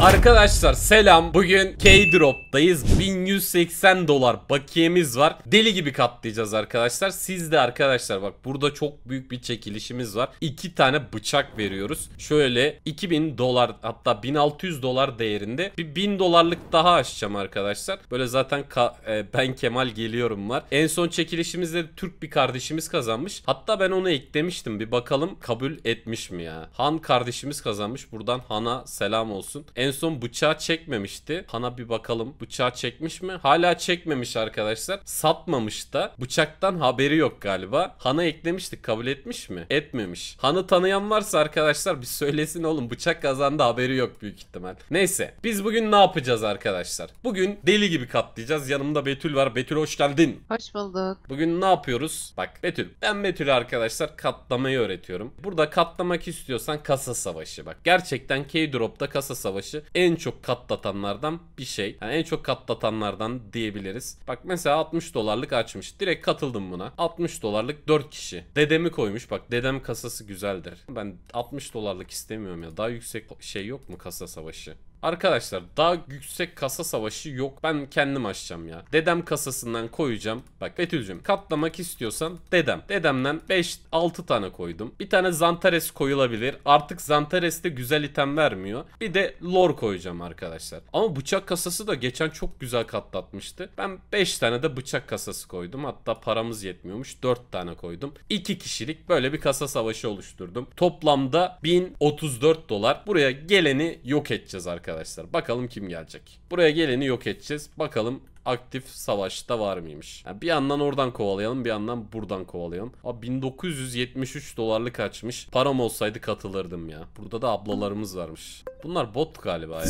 Arkadaşlar selam. Bugün k dropdayız 1180 dolar bakiyemiz var. Deli gibi katlayacağız arkadaşlar. Siz de arkadaşlar bak burada çok büyük bir çekilişimiz var. İki tane bıçak veriyoruz. Şöyle 2000 dolar hatta 1600 dolar değerinde bir 1000 dolarlık daha açacağım arkadaşlar. Böyle zaten e, ben Kemal geliyorum var. En son çekilişimizde Türk bir kardeşimiz kazanmış. Hatta ben onu eklemiştim. Bir bakalım kabul etmiş mi ya. Han kardeşimiz kazanmış. Buradan Han'a selam olsun. En en son bıçağı çekmemişti. Hana bir bakalım bıçağı çekmiş mi? Hala çekmemiş arkadaşlar. Satmamış da. Bıçaktan haberi yok galiba. Hana eklemiştik kabul etmiş mi? Etmemiş. Hanı tanıyan varsa arkadaşlar bir söylesin oğlum bıçak kazandı haberi yok büyük ihtimal. Neyse biz bugün ne yapacağız arkadaşlar? Bugün deli gibi katlayacağız. Yanımda Betül var. Betül hoş geldin. Hoş bulduk. Bugün ne yapıyoruz? Bak Betül ben Betül arkadaşlar katlamayı öğretiyorum. Burada katlamak istiyorsan kasa savaşı bak. Gerçekten K-Drop'ta kasa savaşı savaşı en çok katlatanlardan bir şey. Yani en çok katlatanlardan diyebiliriz. Bak mesela 60 dolarlık açmış. Direkt katıldım buna. 60 dolarlık 4 kişi. Dedemi koymuş. Bak dedem kasası güzeldir. Ben 60 dolarlık istemiyorum ya. Daha yüksek şey yok mu kasa savaşı? Arkadaşlar daha yüksek kasa savaşı yok. Ben kendim açacağım ya. Dedem kasasından koyacağım. Bak Betül'cüm katlamak istiyorsan dedem. Dedemden 5-6 tane koydum. Bir tane Zantares koyulabilir. Artık Zantares de güzel item vermiyor. Bir de lore koyacağım arkadaşlar. Ama bıçak kasası da geçen çok güzel katlatmıştı. Ben 5 tane de bıçak kasası koydum. Hatta paramız yetmiyormuş. 4 tane koydum. 2 kişilik böyle bir kasa savaşı oluşturdum. Toplamda 1034 dolar. Buraya geleni yok edeceğiz arkadaşlar arkadaşlar. Bakalım kim gelecek. Buraya geleni yok edeceğiz. Bakalım aktif savaşta var mıymış? Yani bir yandan oradan kovalayalım bir yandan buradan kovalayalım. Abi 1973 dolarlık açmış. Param olsaydı katılırdım ya. Burada da ablalarımız varmış. Bunlar bot galiba ya.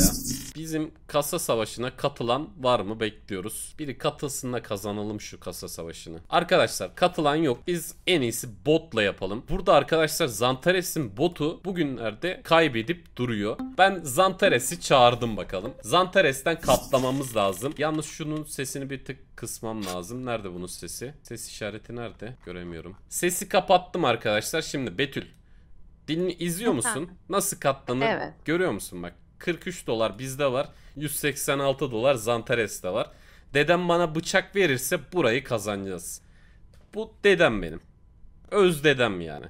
Bizim kasa savaşına katılan var mı bekliyoruz. Biri katılsın da kazanalım şu kasa savaşını. Arkadaşlar katılan yok. Biz en iyisi botla yapalım. Burada arkadaşlar Zantares'in botu bugünlerde kaybedip duruyor. Ben Zantares'i çağırdım bakalım. Zantares'ten katlamamız lazım. Yalnız şunu bunun sesini bir tık kısmam lazım. Nerede bunun sesi? Ses işareti nerede? Göremiyorum. Sesi kapattım arkadaşlar. Şimdi Betül. Dilini izliyor musun? Nasıl katlanır? Evet. Görüyor musun bak. 43 dolar bizde var. 186 dolar Zantares'te var. Dedem bana bıçak verirse burayı kazanacağız. Bu dedem benim. Öz dedem yani.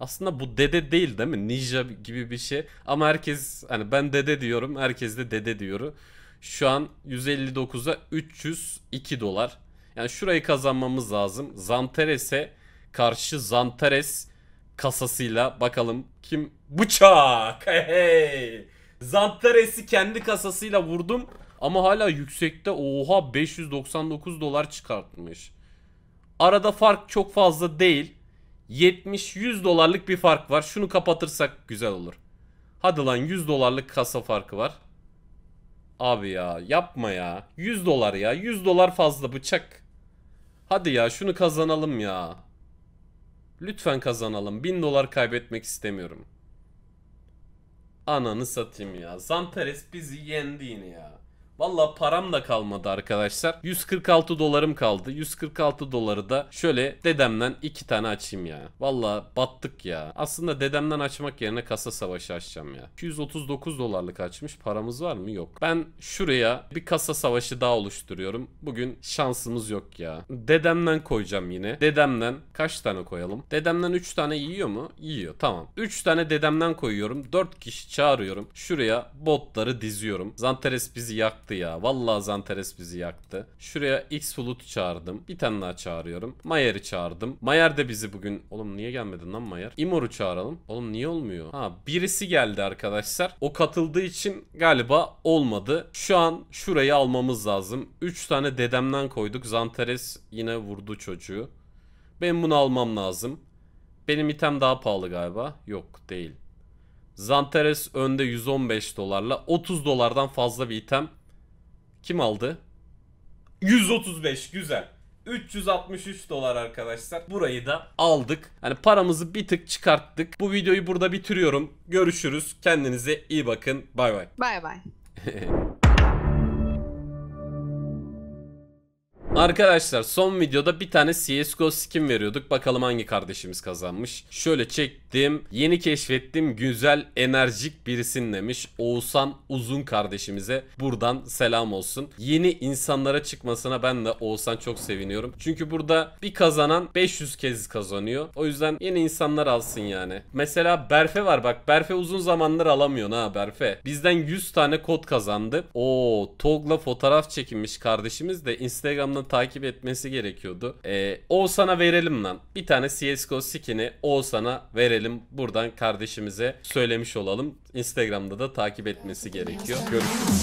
Aslında bu dede değil değil mi? Ninja gibi bir şey. Ama herkes hani ben dede diyorum. Herkes de dede diyor. Şu an 159'a 302 dolar. Yani şurayı kazanmamız lazım. Zantares'e karşı Zantares kasasıyla bakalım kim bıçak. Hey, Zantares'i kendi kasasıyla vurdum ama hala yüksekte. Oha 599 dolar çıkartmış. Arada fark çok fazla değil. 70-100 dolarlık bir fark var. Şunu kapatırsak güzel olur. Hadi lan 100 dolarlık kasa farkı var. Abi ya yapma ya. 100 dolar ya. 100 dolar fazla bıçak. Hadi ya şunu kazanalım ya. Lütfen kazanalım. 1000 dolar kaybetmek istemiyorum. Ananı satayım ya. Zamperes bizi yendi yine ya. Valla param da kalmadı arkadaşlar. 146 dolarım kaldı. 146 doları da şöyle dedemden iki tane açayım ya. Valla battık ya. Aslında dedemden açmak yerine kasa savaşı açacağım ya. 239 dolarlık açmış. Paramız var mı? Yok. Ben şuraya bir kasa savaşı daha oluşturuyorum. Bugün şansımız yok ya. Dedemden koyacağım yine. Dedemden kaç tane koyalım? Dedemden 3 tane yiyor mu? Yiyor. Tamam. 3 tane dedemden koyuyorum. 4 kişi çağırıyorum. Şuraya botları diziyorum. Zanteres bizi yak yaktı ya. Vallahi Zanteres bizi yaktı. Şuraya X Flut'u çağırdım. Bir tane daha çağırıyorum. Mayer'i çağırdım. Mayer de bizi bugün... Oğlum niye gelmedin lan Mayer? Imor'u çağıralım. Oğlum niye olmuyor? Ha birisi geldi arkadaşlar. O katıldığı için galiba olmadı. Şu an şurayı almamız lazım. 3 tane dedemden koyduk. Zanteres yine vurdu çocuğu. Ben bunu almam lazım. Benim item daha pahalı galiba. Yok değil. Zanteres önde 115 dolarla 30 dolardan fazla bir item kim aldı? 135 güzel. 363 dolar arkadaşlar. Burayı da aldık. Hani paramızı bir tık çıkarttık. Bu videoyu burada bitiriyorum. Görüşürüz. Kendinize iyi bakın. Bay bay. Bay bay. Arkadaşlar son videoda bir tane CSGO skin veriyorduk. Bakalım hangi kardeşimiz kazanmış. Şöyle çektim. Yeni keşfettim. Güzel, enerjik birisin demiş. Oğuzhan Uzun kardeşimize buradan selam olsun. Yeni insanlara çıkmasına ben de Oğuzhan çok seviniyorum. Çünkü burada bir kazanan 500 kez kazanıyor. O yüzden yeni insanlar alsın yani. Mesela Berfe var bak. Berfe uzun zamandır alamıyor ha Berfe. Bizden 100 tane kod kazandı. Oo, Tog'la fotoğraf çekilmiş kardeşimiz de Instagram'da takip etmesi gerekiyordu. Ee, Oğuzhan'a verelim lan. Bir tane CSGO skin'i Oğuzhan'a verelim. Buradan kardeşimize söylemiş olalım. Instagram'da da takip etmesi gerekiyor. Görüşürüz.